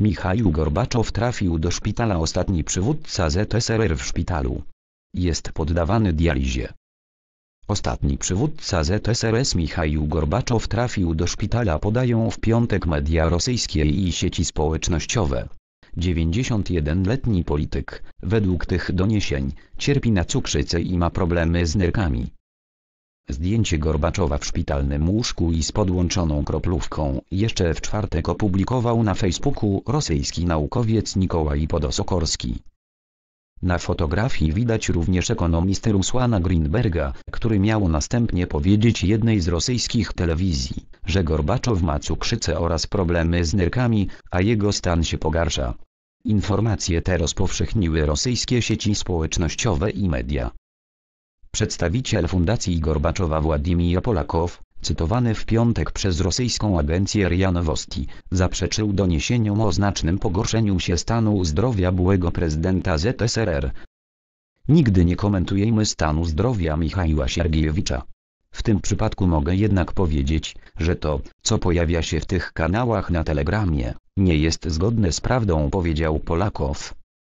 Michał Gorbaczow trafił do szpitala ostatni przywódca ZSRR w szpitalu. Jest poddawany dializie. Ostatni przywódca ZSRS Michał Gorbaczow trafił do szpitala podają w piątek media rosyjskie i sieci społecznościowe. 91-letni polityk, według tych doniesień, cierpi na cukrzycę i ma problemy z nerkami. Zdjęcie Gorbaczowa w szpitalnym łóżku i z podłączoną kroplówką jeszcze w czwartek opublikował na Facebooku rosyjski naukowiec Nikołaj Podosokorski. Na fotografii widać również ekonomistę Rusłana Greenberga, który miał następnie powiedzieć jednej z rosyjskich telewizji, że Gorbaczow ma cukrzycę oraz problemy z nerkami, a jego stan się pogarsza. Informacje te rozpowszechniły rosyjskie sieci społecznościowe i media. Przedstawiciel Fundacji Gorbaczowa Władimir Polakow, cytowany w piątek przez rosyjską agencję RIA Nowosti, zaprzeczył doniesieniom o znacznym pogorszeniu się stanu zdrowia byłego prezydenta ZSRR. Nigdy nie komentujemy stanu zdrowia Michała Siergiewicza. W tym przypadku mogę jednak powiedzieć, że to, co pojawia się w tych kanałach na Telegramie, nie jest zgodne z prawdą powiedział Polakow.